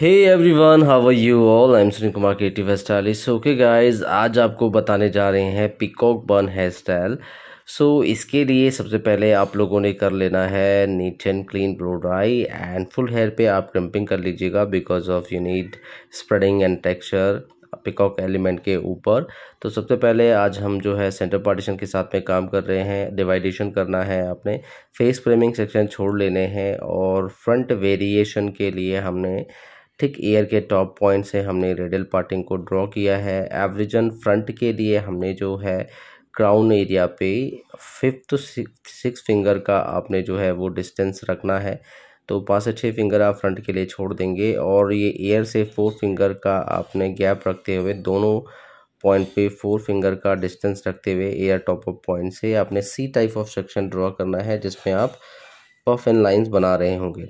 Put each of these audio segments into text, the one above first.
hey everyone how you all I am Sunil Kumar creative इस okay guys आज आपको बताने जा रहे हैं peacock bun hair style so इसके लिए सबसे पहले आप लोगों ने कर लेना है neat and clean blow dry and full hair पे आप क्रम्पिंग कर लीजिएगा because of you need spreading and texture peacock element के ऊपर तो सबसे पहले आज हम जो है सेंटर पार्टीशन के साथ में काम कर रहे हैं डिवाइडेशन करना है आपने फेस फ्रेमिंग सेक्शन छोड़ लेने हैं और फ्रंट वेरिएशन के लिए हमने ठीक ईयर के टॉप पॉइंट से हमने रेडियल पार्टिंग को ड्रॉ किया है एवरेजन फ्रंट के लिए हमने जो है क्राउन एरिया पे फिफ्थ सिक्स फिंगर का आपने जो है वो डिस्टेंस रखना है तो पाँच से छः फिंगर आप फ्रंट के लिए छोड़ देंगे और ये एयर से फोर फिंगर का आपने गैप रखते हुए दोनों पॉइंट पे फोर फिंगर का डिस्टेंस रखते हुए एयर टॉप अप पॉइंट से आपने C type of section draw करना है जिसमें आप पफ एंड लाइंस बना रहे होंगे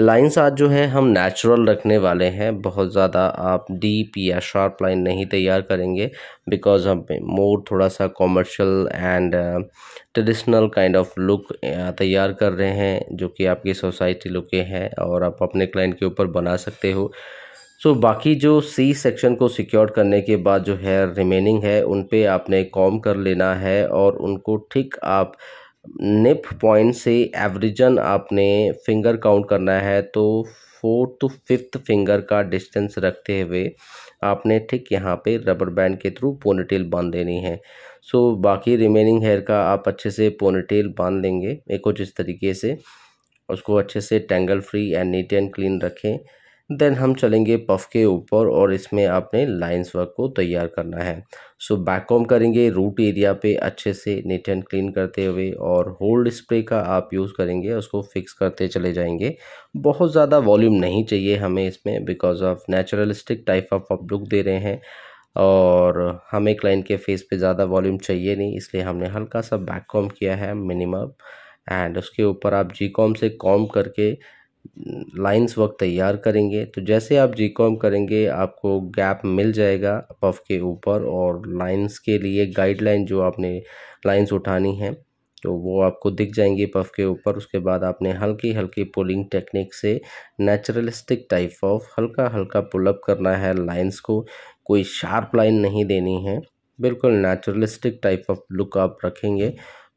लाइंस आज जो है हम नेचुरल रखने वाले हैं बहुत ज़्यादा आप डीप या शार्प लाइन नहीं तैयार करेंगे बिकॉज हम मोर थोड़ा सा commercial and traditional kind of look तैयार कर रहे हैं जो कि आपकी सोसाइटी लुके हैं और आप अपने क्लाइंट के ऊपर बना सकते हो सो so, बाकी जो सी सेक्शन को सिक्योर करने के बाद जो है रिमेनिंग है उन पर आपने कॉम कर लेना है और उनको ठीक आप निप पॉइंट से एवरेजन आपने फिंगर काउंट करना है तो फोर्थ टू फिफ्थ फिंगर का डिस्टेंस रखते हुए आपने ठीक यहाँ पे रबर बैंड के थ्रू पोनीटेल बांध देनी है सो बाकी रिमेनिंग हेयर का आप अच्छे से पोनीटेल बांध लेंगे कुछ इस तरीके से उसको अच्छे से tangle free and neat and clean रखें देन हम चलेंगे पफ के ऊपर और इसमें आपने लाइंस वर्क को तैयार करना है सो बैक कॉम करेंगे रूट एरिया पे अच्छे से नीट एंड क्लीन करते हुए और होल्ड स्प्रे का आप यूज़ करेंगे उसको फिक्स करते चले जाएंगे बहुत ज़्यादा वॉल्यूम नहीं चाहिए हमें इसमें because of naturalistic type of आप लुक दे रहे हैं और हमें क्लाइंट के फेस पे ज़्यादा वॉल्यूम चाहिए नहीं इसलिए हमने हल्का सा बैक कॉम किया है मिनिमम एंड उसके ऊपर आप जी कॉम से कॉम करके लाइंस वर्क तैयार करेंगे तो जैसे आप जी कॉम करेंगे आपको गैप मिल जाएगा पफ के ऊपर और लाइंस के लिए गाइडलाइन जो आपने लाइंस उठानी है तो वो आपको दिख जाएंगी पफ के ऊपर उसके बाद आपने हल्की हल्की पुलिंग टेक्निक से नेचुरलिस्टिक टाइप ऑफ हल्का हल्का पुलअप करना है लाइंस को कोई शार्प लाइन नहीं देनी है बिल्कुल नेचुरलिस्टिक टाइप ऑफ लुक आप रखेंगे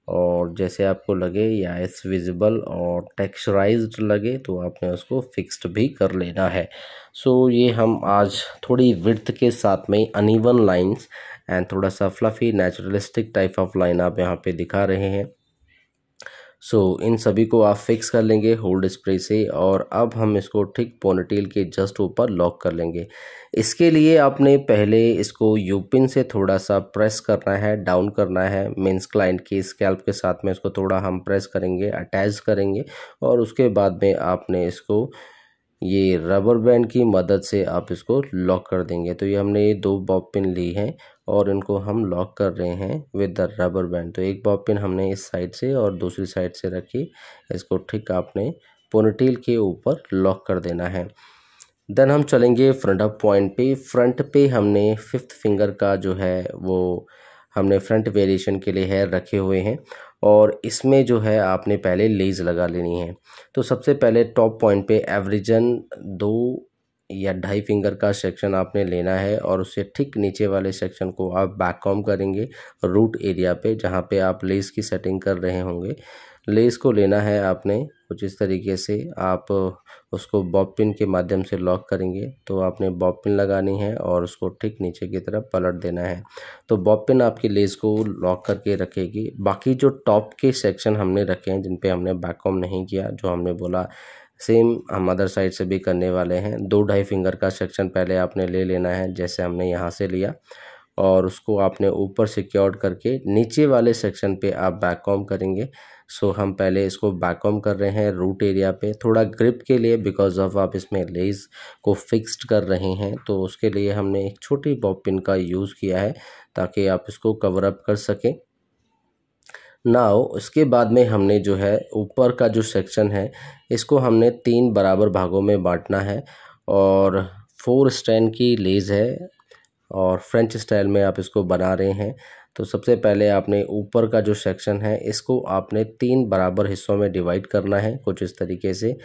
और जैसे आपको लगे या एस विजिबल और टेक्सचराइज्ड लगे तो आपने उसको फिक्स्ड भी कर लेना है सो so, ये हम आज थोड़ी विर्थ के साथ में अनइवन लाइंस एंड थोड़ा सा fluffy naturalistic type of line आप यहाँ पे दिखा रहे हैं सो so, इन सभी को आप फिक्स कर लेंगे होल्ड स्प्रे से और अब हम इसको ठीक पोनटील के जस्ट ऊपर लॉक कर लेंगे इसके लिए आपने पहले इसको यूपिन से थोड़ा सा प्रेस करना है डाउन करना है मीन्स क्लाइंट की स्कैल्प के साथ में इसको थोड़ा हम प्रेस करेंगे अटैच करेंगे और उसके बाद में आपने इसको ये रबर बैंड की मदद से आप इसको लॉक कर देंगे तो ये हमने ये दो बॉब पिन ली हैं और इनको हम लॉक कर रहे हैं विद द रबर बैंड तो एक बॉब पिन हमने इस साइड से और दूसरी साइड से रखी इसको ठीक आपने पोनटील के ऊपर लॉक कर देना है देन हम चलेंगे फ्रंट अप पॉइंट पे फ्रंट पे हमने फिफ्थ फिंगर का जो है वो हमने फ्रंट वेरिएशन के लिए हेयर रखे हुए हैं और इसमें जो है आपने पहले लेज लगा लेनी है तो सबसे पहले टॉप पॉइंट पे एवरेजन दो या ढाई फिंगर का सेक्शन आपने लेना है और उससे ठीक नीचे वाले सेक्शन को आप बैक कॉम करेंगे रूट एरिया पे जहाँ पे आप लेस की सेटिंग कर रहे होंगे लेस को लेना है आपने कुछ इस तरीके से आप उसको बॉब पिन के माध्यम से लॉक करेंगे तो आपने बॉब पिन लगानी है और उसको ठीक नीचे की तरफ पलट देना है तो बॉब पिन आपकी लेस को लॉक करके रखेगी बाकी जो टॉप के सेक्शन हमने रखे हैं जिन पे हमने कॉम नहीं किया जो हमने बोला सेम हम अदर साइड से भी करने वाले हैं दो ढाई फिंगर का सेक्शन पहले आपने ले लेना है जैसे हमने यहाँ से लिया और उसको आपने ऊपर सिक्योर्ड करके नीचे वाले सेक्शन पे आप कॉम करेंगे सो हम पहले इसको कॉम कर रहे हैं रूट एरिया पे थोड़ा ग्रिप के लिए बिकॉज ऑफ आप इसमें लेस को फिक्स्ड कर रहे हैं तो उसके लिए हमने एक छोटी बॉब पिन का यूज़ किया है ताकि आप इसको कवर अप कर सकें नाव उसके बाद में हमने जो है ऊपर का जो सेक्शन है इसको हमने तीन बराबर भागों में बांटना है और फोर स्टैंड की लेज़ है और फ्रेंच स्टाइल में आप इसको बना रहे हैं तो सबसे पहले आपने ऊपर का जो सेक्शन है इसको आपने तीन बराबर हिस्सों में डिवाइड करना है कुछ इस तरीके से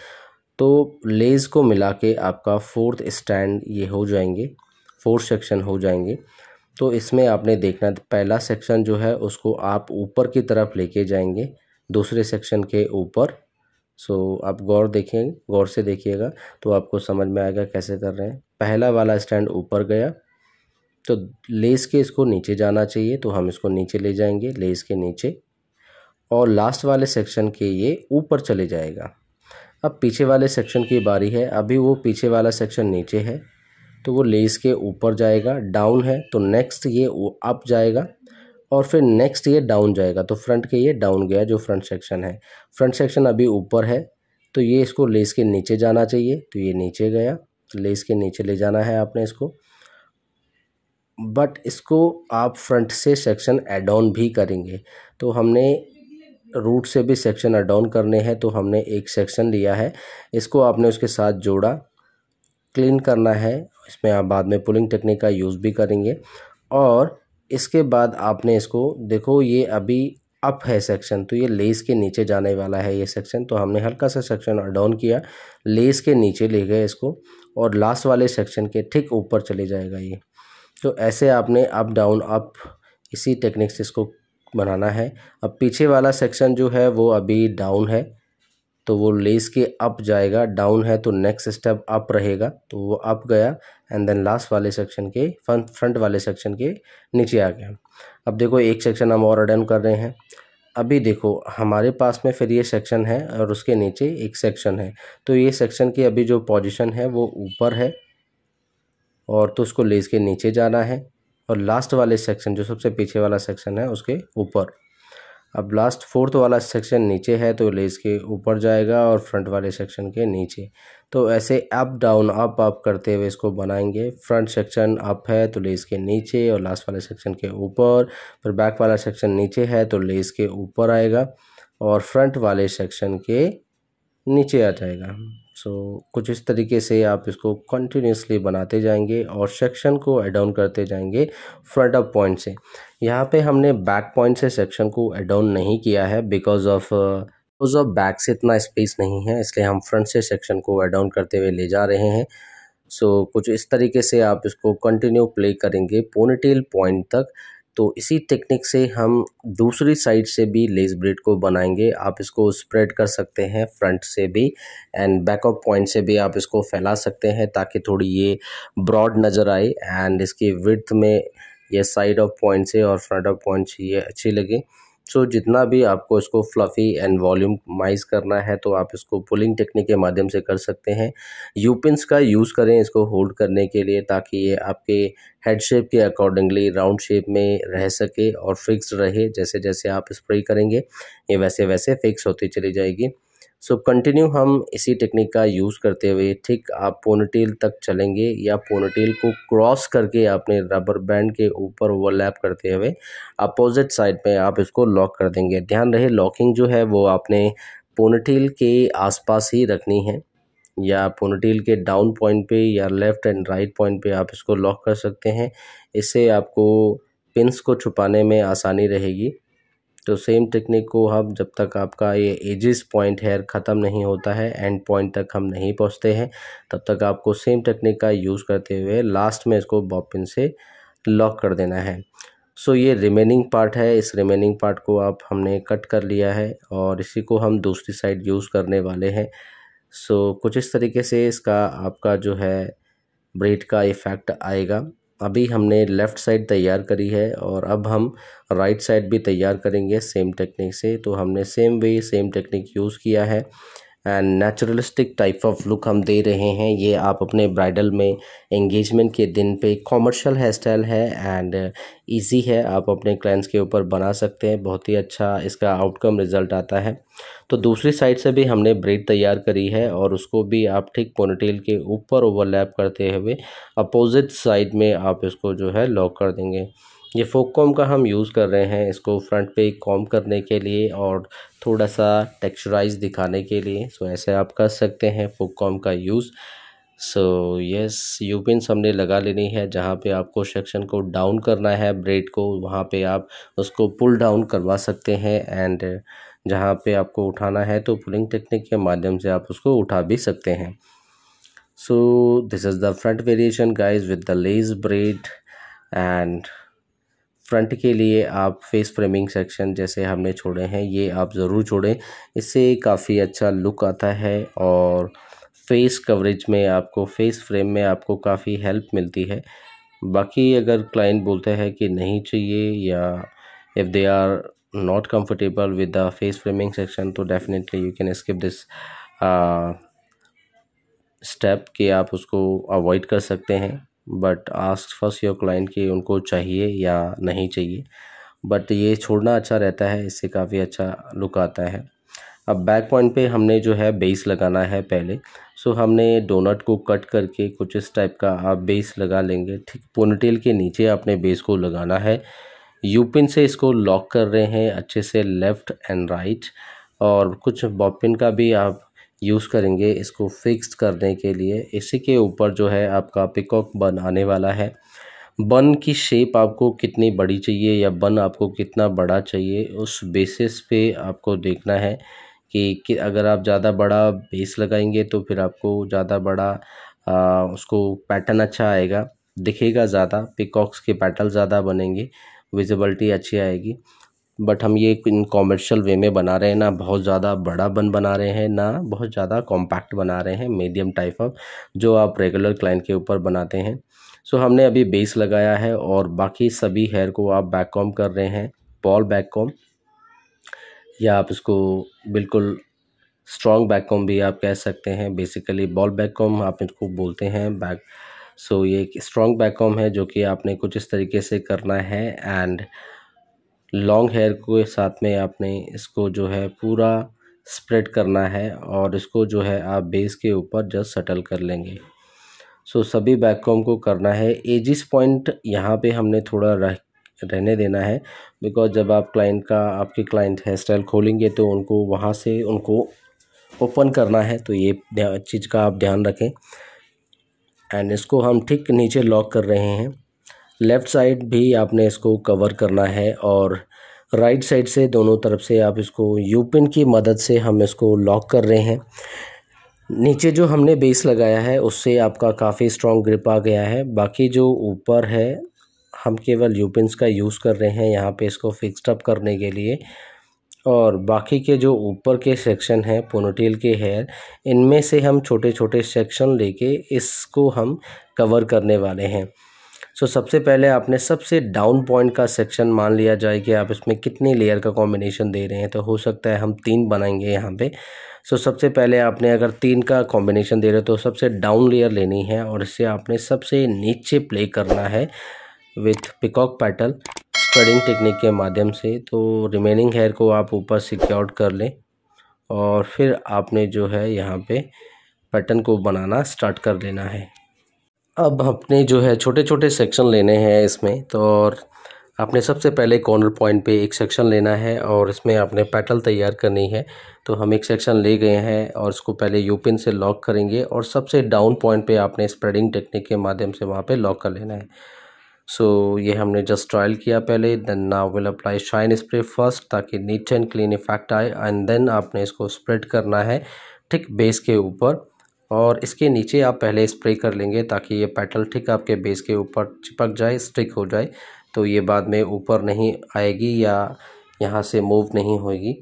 तो लेज़ को मिला के आपका फोर्थ स्टैंड ये हो जाएंगे फोर्थ सेक्शन हो जाएंगे तो इसमें आपने देखना पहला सेक्शन जो है उसको आप ऊपर की तरफ लेके जाएंगे दूसरे सेक्शन के ऊपर सो आप गौर देखें गौर से देखिएगा तो आपको समझ में आएगा कैसे कर रहे हैं पहला वाला स्टैंड ऊपर गया तो लेस के इसको नीचे जाना चाहिए तो हम इसको नीचे ले जाएंगे लेस के नीचे और लास्ट वाले सेक्शन के ये ऊपर चले जाएगा अब पीछे वाले सेक्शन की बारी है अभी वो पीछे वाला सेक्शन नीचे है तो वो लेस के ऊपर जाएगा डाउन है तो नेक्स्ट ये अप जाएगा और फिर नेक्स्ट ये डाउन जाएगा तो फ्रंट के ये डाउन गया जो फ्रंट सेक्शन है फ्रंट सेक्शन अभी ऊपर है तो ये इसको लेस के नीचे जाना चाहिए तो ये नीचे गया तो लेस के नीचे ले जाना है आपने इसको बट इसको आप फ्रंट से सेक्शन एड ऑन भी करेंगे तो हमने रूट से भी सेक्शन एड ऑन करने हैं तो हमने एक सेक्शन लिया है इसको आपने उसके साथ जोड़ा क्लीन करना है इसमें आप बाद में पुलिंग टेक्निक का यूज़ भी करेंगे और इसके बाद आपने इसको देखो ये अभी अप है सेक्शन तो ये लेस के नीचे जाने वाला है ये सेक्शन तो हमने हल्का सा सेक्शन डाउन किया लेस के नीचे ले गए इसको और लास्ट वाले सेक्शन के ठीक ऊपर चले जाएगा ये तो ऐसे आपने अप डाउन अप इसी टेक्निक से इसको बनाना है अब पीछे वाला सेक्शन जो है वो अभी डाउन है तो वो लेस के अप जाएगा डाउन है तो नेक्स्ट स्टेप अप रहेगा तो वो अप गया एंड देन लास्ट वाले सेक्शन के फ्रंट वाले सेक्शन के नीचे आ गया अब देखो एक सेक्शन हम और अडेम कर रहे हैं अभी देखो हमारे पास में फिर ये सेक्शन है और उसके नीचे एक सेक्शन है तो ये सेक्शन की अभी जो पोजिशन है वो ऊपर है और तो उसको लेस के नीचे जाना है और लास्ट वाले सेक्शन जो सबसे पीछे वाला सेक्शन है उसके ऊपर अब लास्ट फोर्थ वाला सेक्शन नीचे है तो लेस के ऊपर जाएगा और फ्रंट वाले सेक्शन के नीचे तो ऐसे अप डाउन अप अप करते हुए इसको बनाएंगे फ्रंट सेक्शन अप है तो लेस के नीचे और लास्ट वाले सेक्शन के ऊपर फिर बैक वाला सेक्शन नीचे है तो लेस के ऊपर आएगा और फ्रंट वाले सेक्शन के नीचे आ जाएगा सो so, कुछ इस तरीके से आप इसको कंटिन्यूसली बनाते जाएंगे और सेक्शन को एडाउन करते जाएंगे फ्रंट अप पॉइंट से यहाँ पे हमने बैक पॉइंट से सेक्शन को एडाउन नहीं किया है because of because of back से इतना स्पेस नहीं है इसलिए हम फ्रंट से सेक्शन को एडाउन करते हुए ले जा रहे हैं सो so, कुछ इस तरीके से आप इसको कंटिन्यू प्ले करेंगे पोनीटेल पॉइंट तक तो इसी टेक्निक से हम दूसरी साइड से भी लेस ब्रेड को बनाएंगे आप इसको स्प्रेड कर सकते हैं फ्रंट से भी एंड बैकअप पॉइंट से भी आप इसको फैला सकते हैं ताकि थोड़ी ये ब्रॉड नज़र आए एंड इसकी विड्थ में ये साइड ऑफ पॉइंट से और फ्रंट ऑफ पॉइंट से ये अच्छी लगे सो जितना भी आपको इसको फ्लफ़ी एंड वॉल्यूम माइज करना है तो आप इसको पुलिंग टेक्निक के माध्यम से कर सकते हैं यूपिन्स का यूज़ करें इसको होल्ड करने के लिए ताकि ये आपके हेड शेप के अकॉर्डिंगली राउंड शेप में रह सके और फिक्स रहे जैसे जैसे आप स्प्रे करेंगे ये वैसे वैसे फिक्स होती चली जाएगी सो so, कंटिन्यू हम इसी टेक्निक का यूज़ करते हुए ठीक आप पोनटेल तक चलेंगे या पोनटेल को क्रॉस करके आपने रबर बैंड के ऊपर ओवरलैप करते हुए अपोजिट साइड पे आप इसको लॉक कर देंगे ध्यान रहे लॉकिंग जो है वो आपने पोनटेल के आसपास ही रखनी है या पोनटेल के डाउन पॉइंट पे या लेफ़्ट एंड राइट पॉइंट पे आप इसको लॉक कर सकते हैं इससे आपको पिंस को छुपाने में आसानी रहेगी तो सेम टेक्निक को हम जब तक आपका ये एजिस पॉइंट हेयर ख़त्म नहीं होता है एंड पॉइंट तक हम नहीं पहुंचते हैं तब तक आपको सेम टेक्निक का यूज़ करते हुए लास्ट में इसको बॉपिन से लॉक कर देना है सो ये रिमेनिंग पार्ट है इस रिमेनिंग पार्ट को आप हमने कट कर लिया है और इसी को हम दूसरी साइड यूज़ करने वाले हैं सो कुछ इस तरीके से इसका आपका जो है ब्रेड का इफ़ेक्ट आएगा अभी हमने लेफ़्ट साइड तैयार करी है और अब हम राइट साइड भी तैयार करेंगे सेम टेक्निक से तो हमने same way same technique use किया है and naturalistic type of look हम दे रहे हैं ये आप अपने ब्राइडल में एंगेजमेंट के दिन पे कॉमर्शियल हेयर स्टाइल है एंड इजी है आप अपने क्लाइंट्स के ऊपर बना सकते हैं बहुत ही अच्छा इसका आउटकम रिजल्ट आता है तो दूसरी साइड से भी हमने ब्रेड तैयार करी है और उसको भी आप ठीक पोनटेल के ऊपर ओवरलैप करते हुए अपोजिट साइड में आप इसको जो है लॉक कर देंगे ये फोक कॉम का हम यूज़ कर रहे हैं इसको फ्रंट पे कॉम करने के लिए और थोड़ा सा टेक्सचराइज दिखाने के लिए सो ऐसे आप कर सकते हैं फोक कॉम का use so yes U pin हमने लगा लेनी है जहाँ पे आपको सेक्शन को डाउन करना है ब्रेड को वहाँ पे आप उसको पुल डाउन करवा सकते हैं एंड जहाँ पे आपको उठाना है तो पुलिंग टेक्निक के माध्यम से आप उसको उठा भी सकते हैं so this is the front variation guys with the lace braid and front के लिए आप फेस फ्रेमिंग सेक्शन जैसे हमने छोड़े हैं ये आप ज़रूर छोड़ें इससे काफ़ी अच्छा लुक आता है और फेस कवरेज में आपको फेस फ्रेम में आपको काफ़ी हेल्प मिलती है बाकी अगर क्लाइंट बोलते हैं कि नहीं चाहिए या if they are not comfortable with the face framing section तो definitely you can skip this step कि आप उसको अवॉइड कर सकते हैं but ask first your client कि उनको चाहिए या नहीं चाहिए बट ये छोड़ना अच्छा रहता है इससे काफ़ी अच्छा लुक आता है अब बैक पॉइंट पे हमने जो है बेस लगाना है पहले सो हमने डोनट को कट करके कुछ इस टाइप का आप बेस लगा लेंगे ठीक पोनटेल के नीचे आपने बेस को लगाना है यूपिन से इसको लॉक कर रहे हैं अच्छे से लेफ़्ट एंड राइट और कुछ बॉपिन का भी आप यूज़ करेंगे इसको फिक्स करने के लिए इसी के ऊपर जो है आपका पिकॉक बन आने वाला है बन की शेप आपको कितनी बड़ी चाहिए या बन आपको कितना बड़ा चाहिए उस बेसिस पे आपको देखना है कि, कि अगर आप ज़्यादा बड़ा बेस लगाएंगे तो फिर आपको ज़्यादा बड़ा आ, उसको पैटर्न अच्छा आएगा दिखेगा ज़्यादा पिकॉक्स के पैटर्न ज़्यादा बनेंगे विजिबिलिटी अच्छी आएगी बट हम ये इन कॉमर्शियल वे में बना रहे हैं ना बहुत ज़्यादा बड़ा बन बना रहे हैं ना बहुत ज़्यादा कॉम्पैक्ट बना रहे हैं मीडियम टाइप ऑफ जो आप रेगुलर क्लाइंट के ऊपर बनाते हैं सो so, हमने अभी बेस लगाया है और बाकी सभी हेयर को आप बैक कॉम कर रहे हैं बॉल बैक कॉम या आप इसको बिल्कुल स्ट्रॉन्ग बैक कॉम भी आप कह सकते हैं बेसिकली बॉल बैक कॉम आप इसको बोलते हैं बैक सो so, ये एक स्ट्रॉन्ग बैक कॉम है जो कि आपने कुछ इस तरीके से करना है एंड लॉन्ग हेयर के साथ में आपने इसको जो है पूरा स्प्रेड करना है और इसको जो है आप बेस के ऊपर जस्ट सेटल कर लेंगे सो so, सभी बैक कॉम को करना है एजिस पॉइंट यहाँ पे हमने थोड़ा रह रहने देना है बिकॉज जब आप क्लाइंट का आपके क्लाइंट हेयर स्टाइल खोलेंगे तो उनको वहाँ से उनको ओपन करना है तो ये चीज़ का आप ध्यान रखें एंड इसको हम ठीक नीचे लॉक कर रहे हैं लेफ़्ट साइड भी आपने इसको कवर करना है और राइट साइड से दोनों तरफ से आप इसको यूपिन की मदद से हम इसको लॉक कर रहे हैं नीचे जो हमने बेस लगाया है उससे आपका काफ़ी स्ट्रॉन्ग ग्रिप आ गया है बाकी जो ऊपर है हम केवल यूपिन का यूज़ कर रहे हैं यहाँ पे इसको फिक्स्ड अप करने के लिए और बाकी के जो ऊपर के सेक्शन हैं पोनोटेल के हेयर इनमें से हम छोटे छोटे सेक्शन लेके इसको हम कवर करने वाले हैं सो सबसे पहले आपने सबसे डाउन पॉइंट का सेक्शन मान लिया जाए कि आप इसमें कितने लेयर का कॉम्बिनेशन दे रहे हैं तो हो सकता है हम तीन बनाएंगे यहाँ पे सो so, सबसे पहले आपने अगर तीन का कॉम्बिनेशन दे रहे हो तो सबसे डाउन लेयर लेनी है और इससे आपने सबसे नीचे प्ले करना है with peacock pattern spreading technique के माध्यम से तो रिमेनिंग हेयर को आप ऊपर सिक्योर्ड कर लें और फिर आपने जो है यहाँ पर पैटर्न को बनाना स्टार्ट कर लेना है अब अपने जो है छोटे छोटे सेक्शन लेने हैं इसमें तो और आपने सबसे पहले कॉर्नर पॉइंट पे एक सेक्शन लेना है और इसमें आपने पेटल तैयार करनी है तो हम एक सेक्शन ले गए हैं और इसको पहले यूपिन से लॉक करेंगे और सबसे डाउन पॉइंट पे आपने स्प्रेडिंग टेक्निक के माध्यम से वहाँ पे लॉक कर लेना है सो so, ये हमने जस्ट ट्रायल किया पहले then now will apply shine spray first ताकि नीट एंड क्लीन इफेक्ट आए एंड देन आपने इसको स्प्रेड करना है ठीक बेस के ऊपर और इसके नीचे आप पहले स्प्रे कर लेंगे ताकि ये पेटल ठीक आपके बेस के ऊपर चिपक जाए स्टिक हो जाए तो ये बाद में ऊपर नहीं आएगी या यहाँ से मूव नहीं होगी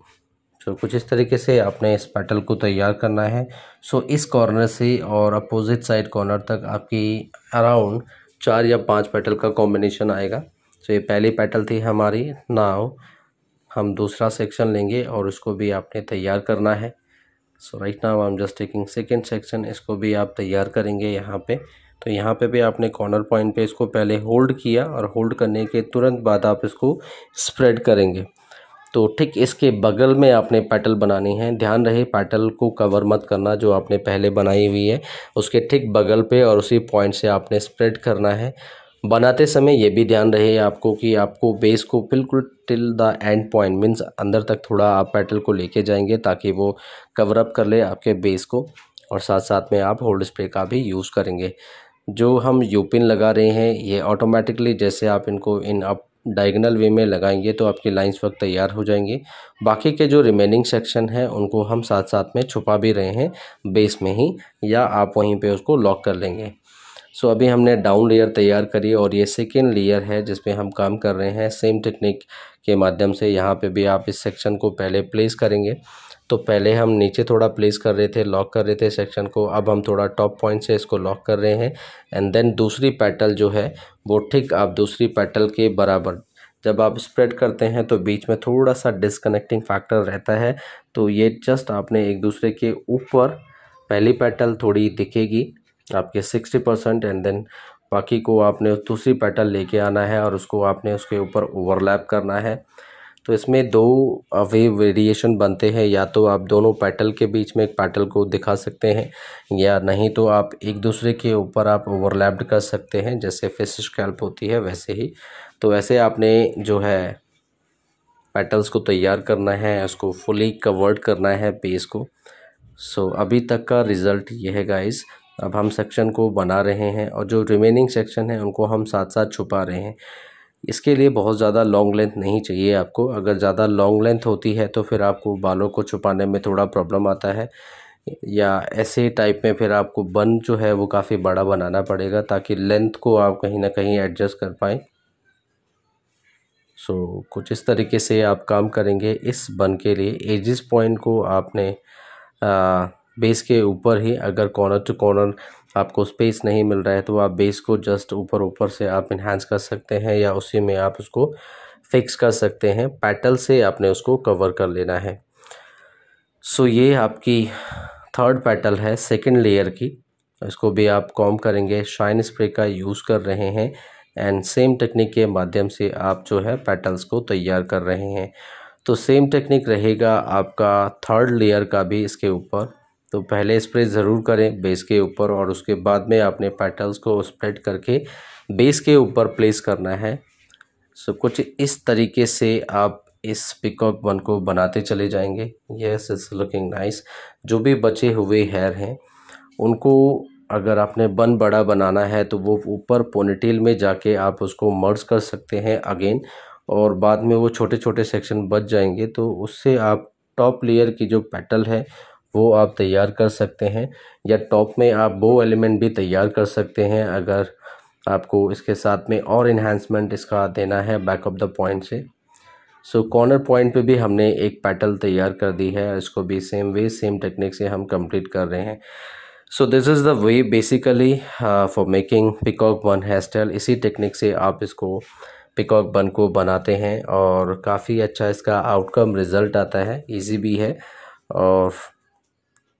तो कुछ इस तरीके से आपने इस पेटल को तैयार करना है सो इस कॉर्नर से और अपोजिट साइड कॉर्नर तक आपकी अराउंड चार या पांच पेटल का कॉम्बिनेशन आएगा सो ये पहली पेटल थी हमारी नाव हम दूसरा सेक्शन लेंगे और उसको भी आपने तैयार करना है so right now I am just taking second section इसको भी आप तैयार करेंगे यहाँ पे तो यहाँ पे भी आपने कॉर्नर पॉइंट पे इसको पहले होल्ड किया और होल्ड करने के तुरंत बाद आप इसको स्प्रेड करेंगे तो ठीक इसके बगल में आपने पैटल बनानी है ध्यान रहे पैटल को कवर मत करना जो आपने पहले बनाई हुई है उसके ठीक बगल पे और उसी पॉइंट से आपने स्प्रेड करना है बनाते समय ये भी ध्यान रहे आपको कि आपको बेस को बिल्कुल till the end point means अंदर तक थोड़ा आप पेटल को लेके जाएंगे ताकि वो कवर अप कर ले आपके बेस को और साथ साथ में आप होल्ड स्प्रे का भी यूज़ करेंगे जो हम यूपिन लगा रहे हैं ये ऑटोमेटिकली जैसे आप इनको इन अप डायगनल वे में लगाएंगे तो आपकी लाइंस वक्त तैयार हो जाएंगे बाकी के जो रिमेनिंग सेक्शन हैं उनको हम साथ साथ में छुपा भी रहे हैं बेस में ही या आप वहीं पे उसको लॉक कर लेंगे सो अभी हमने डाउन लेयर तैयार करी और ये सेकेंड लेयर है जिसपे हम काम कर रहे हैं सेम टेक्निक के माध्यम से यहाँ पे भी आप इस सेक्शन को पहले प्लेस करेंगे तो पहले हम नीचे थोड़ा प्लेस कर रहे थे लॉक कर रहे थे सेक्शन को अब हम थोड़ा टॉप पॉइंट से इसको लॉक कर रहे हैं एंड देन दूसरी पैटल जो है वो ठीक आप दूसरी पैटल के बराबर जब आप स्प्रेड करते हैं तो बीच में थोड़ा सा डिसकनेक्टिंग फैक्टर रहता है तो ये जस्ट आपने एक दूसरे के ऊपर पहली पैटल थोड़ी दिखेगी आपके सिक्सटी परसेंट एंड देन बाकी को आपने दूसरी पैटर्न लेके आना है और उसको आपने उसके ऊपर ओवरलैप करना है तो इसमें दो वेव वेरिएशन बनते हैं या तो आप दोनों पैटल के बीच में एक पैटल को दिखा सकते हैं या नहीं तो आप एक दूसरे के ऊपर आप ओवरलैप्ड कर सकते हैं जैसे फिश स्कैल्प होती है वैसे ही तो वैसे आपने जो है पैटल्स को तैयार करना है उसको फुली कवर्ड करना है पेज को सो so, अभी तक का रिज़ल्ट यह है गाइस अब हम सेक्शन को बना रहे हैं और जो रिमेनिंग सेक्शन है उनको हम साथ साथ छुपा रहे हैं इसके लिए बहुत ज़्यादा लॉन्ग लेंथ नहीं चाहिए आपको अगर ज़्यादा लॉन्ग लेंथ होती है तो फिर आपको बालों को छुपाने में थोड़ा प्रॉब्लम आता है या ऐसे टाइप में फिर आपको बन जो है वो काफ़ी बड़ा बनाना पड़ेगा ताकि लेंथ को आप कहीं ना कहीं एडजस्ट कर पाएँ सो so, कुछ इस तरीके से आप काम करेंगे इस बन के लिए एजिस पॉइंट को आपने आ, बेस के ऊपर ही अगर कॉर्नर टू कॉर्नर आपको स्पेस नहीं मिल रहा है तो आप बेस को जस्ट ऊपर ऊपर से आप इन्हांस कर सकते हैं या उसी में आप उसको फिक्स कर सकते हैं पैटल से आपने उसको कवर कर लेना है सो so, ये आपकी थर्ड पैटल है सेकेंड लेयर की इसको भी आप कॉम करेंगे शाइन स्प्रे का यूज़ कर रहे हैं एंड सेम टेक्निक के माध्यम से आप जो है पैटल्स को तैयार कर रहे हैं तो सेम टेक्निक रहेगा आपका थर्ड लेयर का भी इसके ऊपर तो पहले स्प्रे ज़रूर करें बेस के ऊपर और उसके बाद में आपने पेटल्स को स्प्रेड करके बेस के ऊपर प्लेस करना है सो कुछ इस तरीके से आप इस पिकअप वन को बनाते चले जाएंगे यस इट्स लुकिंग नाइस जो भी बचे हुए हेयर हैं उनको अगर आपने बन बड़ा बनाना है तो वो ऊपर पोनीटेल में जाके आप उसको मर्ज कर सकते हैं अगेन और बाद में वो छोटे छोटे सेक्शन बच जाएंगे तो उससे आप टॉप लेयर की जो पेटल है वो आप तैयार कर सकते हैं या टॉप में आप वो एलिमेंट भी तैयार कर सकते हैं अगर आपको इसके साथ में और इन्हेंसमेंट इसका देना है बैक ऑफ द पॉइंट से सो कॉर्नर पॉइंट पे भी हमने एक पैटल तैयार कर दी है इसको भी सेम वे सेम टेक्निक से हम कंप्लीट कर रहे हैं so this is the way basically for making peacock bun hair style इसी टेक्निक से आप इसको पिकॉक बन को बनाते हैं और काफ़ी अच्छा इसका आउटकम रिज़ल्ट आता है ईजी भी है और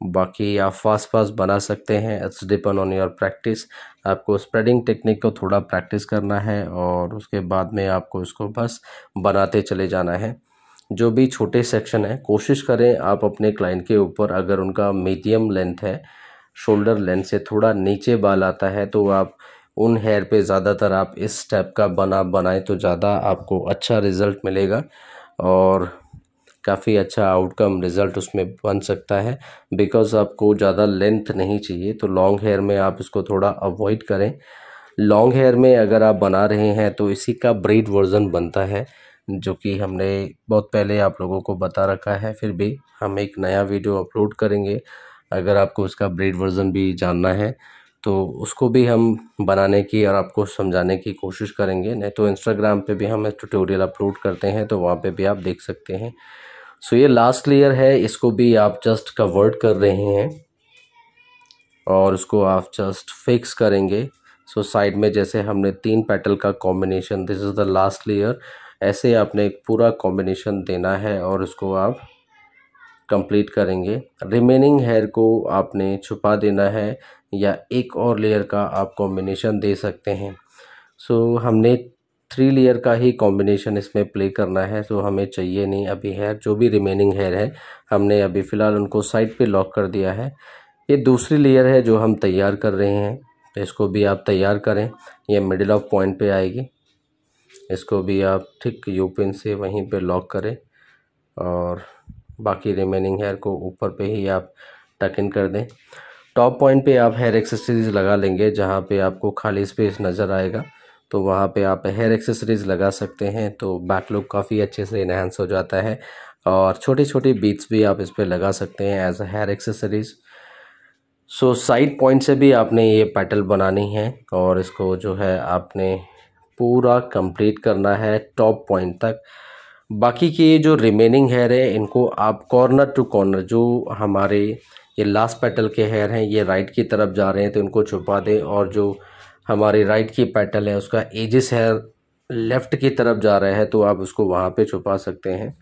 बाकी आप फास्ट फास्ट बना सकते हैं it's depend on your practice आपको स्प्रेडिंग टेक्निक को थोड़ा प्रैक्टिस करना है और उसके बाद में आपको इसको बस बनाते चले जाना है जो भी छोटे सेक्शन हैं कोशिश करें आप अपने क्लाइंट के ऊपर अगर उनका मीडियम लेंथ है शोल्डर लेंथ से थोड़ा नीचे बाल आता है तो आप उन हेयर पे ज़्यादातर आप इस स्टेप का बना बनाएं तो ज़्यादा आपको अच्छा रिज़ल्ट मिलेगा और काफ़ी अच्छा आउटकम रिज़ल्ट उसमें बन सकता है बिकॉज़ आपको ज़्यादा लेंथ नहीं चाहिए तो लॉन्ग हेयर में आप इसको थोड़ा अवॉइड करें लॉन्ग हेयर में अगर आप बना रहे हैं तो इसी का ब्रीड वर्ज़न बनता है जो कि हमने बहुत पहले आप लोगों को बता रखा है फिर भी हम एक नया वीडियो अपलोड करेंगे अगर आपको उसका ब्रीड वर्ज़न भी जानना है तो उसको भी हम बनाने की और आपको समझाने की कोशिश करेंगे नहीं तो इंस्टाग्राम पे भी हम ट्यूटोरियल अपलोड करते हैं तो वहाँ पे भी आप देख सकते हैं सो ये लास्ट लेयर है इसको भी आप जस्ट कवर्ड कर रहे हैं और उसको आप जस्ट फिक्स करेंगे सो so, साइड में जैसे हमने तीन पेटल का combination this is the last layer ऐसे आपने एक पूरा कॉम्बिनेशन देना है और उसको आप कंप्लीट करेंगे रिमेनिंग हेयर को आपने छुपा देना है या एक और लेयर का आप कॉम्बिनेशन दे सकते हैं सो so, हमने थ्री लेयर का ही कॉम्बिनेशन इसमें प्ले करना है जो हमें चाहिए नहीं अभी हेयर जो भी रिमेनिंग हेयर है हमने अभी फ़िलहाल उनको साइड पे लॉक कर दिया है ये दूसरी लेयर है जो हम तैयार कर रहे हैं इसको भी आप तैयार करें यह मिडिल ऑफ पॉइंट पे आएगी इसको भी आप ठीक यूपिन से वहीं पे लॉक करें और बाकी रिमेनिंग हेयर को ऊपर पे ही आप टक इन कर दें टॉप पॉइंट पे आप हेयर एक्सेसरीज लगा लेंगे जहाँ पे आपको खाली स्पेस नज़र आएगा तो वहाँ पे आप हेयर एक्सेसरीज़ लगा सकते हैं तो बैकलुक काफ़ी अच्छे से इन्हेंस हो जाता है और छोटे छोटे बीट्स भी आप इस पर लगा सकते हैं as a hair accessories so side point से भी आपने ये पैटल बनानी है और इसको जो है आपने पूरा कंप्लीट करना है टॉप पॉइंट तक बाकी के जो रिमेनिंग हेयर है इनको आप कॉर्नर टू कॉर्नर जो हमारे ये लास्ट पैटल के हेयर हैं ये राइट की तरफ जा रहे हैं तो इनको छुपा दें और जो हमारी राइट की पैटल है उसका एजिस है लेफ़्ट की तरफ जा रहा है तो आप उसको वहाँ पे छुपा सकते हैं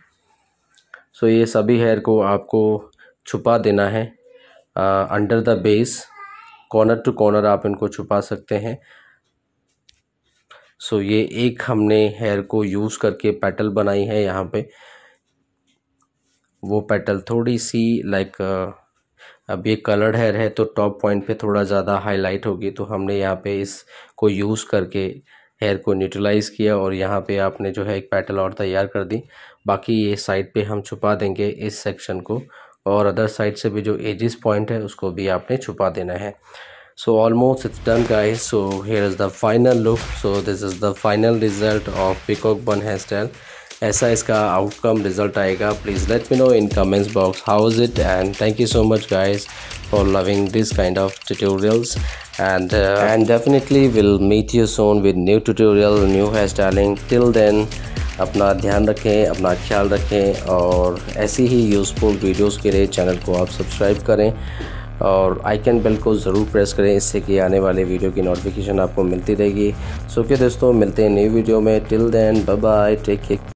सो ये सभी हेयर को आपको छुपा देना है under the base corner to corner आप इनको छुपा सकते हैं सो ये एक हमने हेयर को यूज़ करके पैटल बनाई है यहाँ पे वो पैटल थोड़ी सी लाइक अब ये कलर्ड हेयर है तो टॉप पॉइंट पे थोड़ा ज़्यादा हाईलाइट होगी तो हमने यहाँ पे इस को यूज़ करके हेयर को न्यूट्रलाइज़ किया और यहाँ पे आपने जो है एक पैटल और तैयार कर दी बाकी ये साइड पे हम छुपा देंगे इस सेक्शन को और अदर साइड से भी जो एजिस पॉइंट है उसको भी आपने छुपा देना है so almost it's done guys so here is the final look so this is the final result of peacock bun hair style ऐसा इसका आउटकम रिजल्ट आएगा please let me know in comments box how is it and thank you so much guys for loving this kind of tutorials and and definitely will meet you soon with new tutorial new hair styling till then अपना ध्यान रखें अपना ख्याल रखें और ऐसी ही useful videos के लिए चैनल को आप सब्सक्राइब करें और आइकन बेल को ज़रूर प्रेस करें इससे कि आने वाले वीडियो की नोटिफिकेशन आपको मिलती रहेगी सो के दोस्तों मिलते हैं नई वीडियो में till then bye bye take care